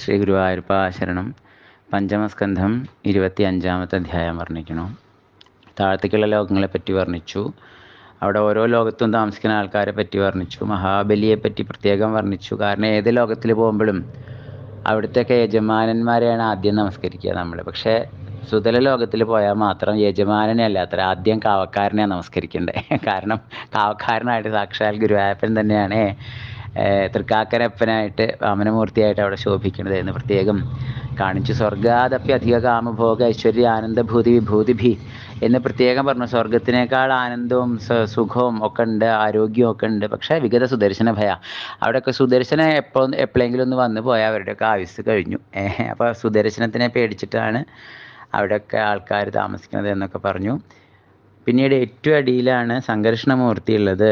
ശ്രീ ഗുരുവായൂർപ്പ ആശരണം പഞ്ചമസ്കന്ധം ഇരുപത്തി അഞ്ചാമത്തെ അധ്യായം വർണ്ണിക്കണം താഴത്തേക്കുള്ള ലോകങ്ങളെ പറ്റി വർണ്ണിച്ചു അവിടെ ഓരോ ലോകത്തും താമസിക്കുന്ന ആൾക്കാരെ പറ്റി വർണ്ണിച്ചു മഹാബലിയെ പറ്റി പ്രത്യേകം വർണ്ണിച്ചു കാരണം ഏത് ലോകത്തിൽ പോകുമ്പോഴും അവിടുത്തെയൊക്കെ യജമാനന്മാരെയാണ് ആദ്യം നമസ്കരിക്കുക നമ്മൾ പക്ഷേ സുതല ലോകത്തിൽ പോയാൽ മാത്രം യജമാനനെ അത്ര ആദ്യം കാവക്കാരനെയാണ് നമസ്കരിക്കേണ്ടത് കാരണം കാവക്കാരനായിട്ട് സാക്ഷാൽ ഗുരുവായപ്പൻ തന്നെയാണ് തൃക്കാക്കരപ്പനായിട്ട് വാമനമൂർത്തിയായിട്ട് അവിടെ ശോഭിക്കുന്നത് എന്ന് പ്രത്യേകം കാണിച്ചു സ്വർഗാദപ്പി അധിക കാമഭോഗ ഐശ്വര്യ ആനന്ദഭൂതി വിഭൂതിഭി എന്ന് പ്രത്യേകം പറഞ്ഞു സ്വർഗത്തിനേക്കാൾ ആനന്ദവും സുഖവും ഒക്കെ ഉണ്ട് ആരോഗ്യവും ഒക്കെ ഉണ്ട് പക്ഷേ വിഗത സുദർശന ഭയ അവിടെയൊക്കെ സുദർശന എപ്പോ എപ്പോഴെങ്കിലും ഒന്ന് വന്നു പോയാൽ അവരുടെയൊക്കെ ആയുസ് കഴിഞ്ഞു അപ്പോൾ സുദർശനത്തിനെ പേടിച്ചിട്ടാണ് അവിടെയൊക്കെ ആൾക്കാർ താമസിക്കുന്നത് എന്നൊക്കെ പറഞ്ഞു പിന്നീട് ഏറ്റവും അടിയിലാണ് സംഘർഷണമൂർത്തി ഉള്ളത്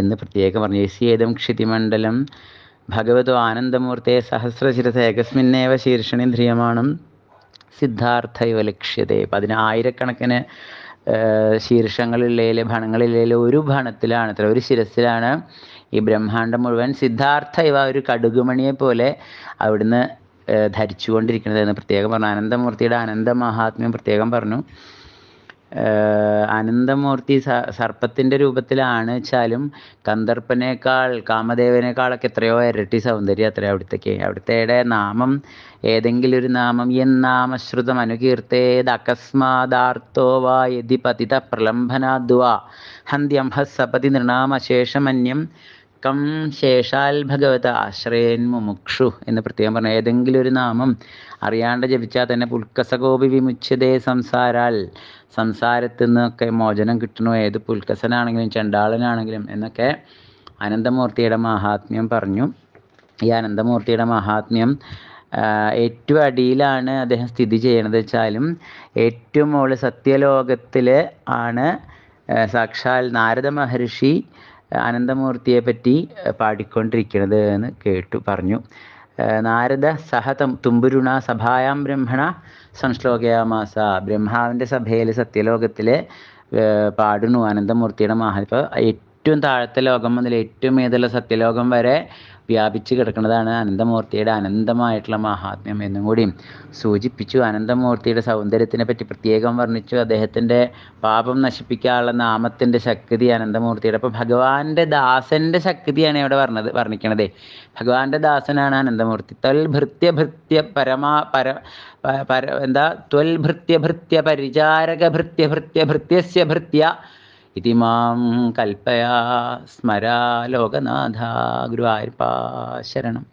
എന്ന് പ്രത്യേകം പറഞ്ഞു യസ്യേതം ക്ഷിതിമണ്ഡലം ഭഗവതോ ആനന്ദമൂർത്തേ സഹസ്രചിരത ഏകസ്മിന്നേവ ശീർഷണി ധ്രിയമാണം സിദ്ധാർത്ഥയോ ലക്ഷ്യതേ അപ്പം അതിന് ആയിരക്കണക്കിന് ശീർഷങ്ങളിലേല് ഭണങ്ങളിലേല് ഒരു ഭണത്തിലാണ് അത്ര ഒരു ശിരസിലാണ് ഈ ബ്രഹ്മാണ്ടം മുഴുവൻ സിദ്ധാർത്ഥ ഇവ ഒരു കടുകുമണിയെ പോലെ അവിടുന്ന് ധരിച്ചുകൊണ്ടിരിക്കുന്നത് എന്ന് പ്രത്യേകം പറഞ്ഞു അനന്തമൂർത്തിയുടെ അനന്ത മഹാത്മ്യം പ്രത്യേകം പറഞ്ഞു അനന്തമൂർത്തി സ സർപ്പത്തിൻ്റെ രൂപത്തിലാണ് വെച്ചാലും കന്ദർപ്പനേക്കാൾ കാമദേവനേക്കാളൊക്കെ എത്രയോ ഇരട്ടി സൗന്ദര്യം അത്ര അവിടുത്തേക്ക് അവിടുത്തെയുടെ നാമം ഏതെങ്കിലും ഒരു നാമം എന്നാമശ്രുതം അനുകീർത്തേത് അകസ്മാദാർത്തോ വാ യതി പതിത പ്രലംബനാദ്വാ ഹന്ത്യം ഹ നൃണാമശേഷമന്യം തക്കം ശേഷാൽ ഭഗവത ആശ്രയൻ മുമുക്ഷു എന്ന് പ്രത്യേകം പറഞ്ഞു ഏതെങ്കിലും ഒരു നാമം അറിയാണ്ട് ജപിച്ചാൽ തന്നെ പുൽക്കസഗോപി വിമുച്ഛതേ സംസാരാൽ സംസാരത്തിൽ നിന്നൊക്കെ മോചനം കിട്ടണോ ഏത് പുൽക്കസനാണെങ്കിലും ചണ്ടാളനാണെങ്കിലും എന്നൊക്കെ അനന്തമൂർത്തിയുടെ മഹാത്മ്യം പറഞ്ഞു ഈ അനന്തമൂർത്തിയുടെ മഹാത്മ്യം ഏറ്റവും അടിയിലാണ് അദ്ദേഹം സ്ഥിതി ചെയ്യണത് വെച്ചാലും ഏറ്റവും മുകളിൽ സത്യലോകത്തിൽ ആണ് സാക്ഷാൽ നാരദ മഹർഷി പറ്റി പാടിക്കൊണ്ടിരിക്കുന്നത് എന്ന് കേട്ടു പറഞ്ഞു നാരദ സഹതം തുമ്പുരുണ സഭായാം ബ്രഹ്മണ സംശ്ലോകയാമാസ ബ്രഹ്മാവിൻ്റെ സഭയിൽ സത്യലോകത്തിലെ പാടുന്നു അനന്തമൂർത്തിയുടെ മഹാത്മ ഏറ്റവും താഴത്തെ ലോകം മുതൽ ഏറ്റവും ഏതുള്ള സത്യലോകം വരെ വ്യാപിച്ച് കിടക്കുന്നതാണ് അനന്തമൂർത്തിയുടെ അനന്തമായിട്ടുള്ള മഹാത്മ്യം എന്നും കൂടി സൂചിപ്പിച്ചു അനന്തമൂർത്തിയുടെ സൗന്ദര്യത്തിനെ പറ്റി പ്രത്യേകം വർണ്ണിച്ചു അദ്ദേഹത്തിൻ്റെ പാപം നശിപ്പിക്കാനുള്ള നാമത്തിൻ്റെ ശക്തി അനന്തമൂർത്തിയുടെ അപ്പോൾ ഭഗവാന്റെ ദാസൻ്റെ ശക്തിയാണ് ഇവിടെ വർണ്ണത് വർണ്ണിക്കണത് ഭഗവാന്റെ ദാസനാണ് അനന്തമൂർത്തി തൊൽഭൃത്യ ഭൃത്യ പരമാ പര പര എന്താ ഭൃത്യ ഭൃത്യ പരിചാരക ഭൃത്യ ഭൃത്യ ഭൃത്യസ്യ ഭൃത്യ ഇതി മാം കൽപ്പയാ സ്മരാ ലോകനാഥ ഗുരുവായൂർപ്പാ ശരണം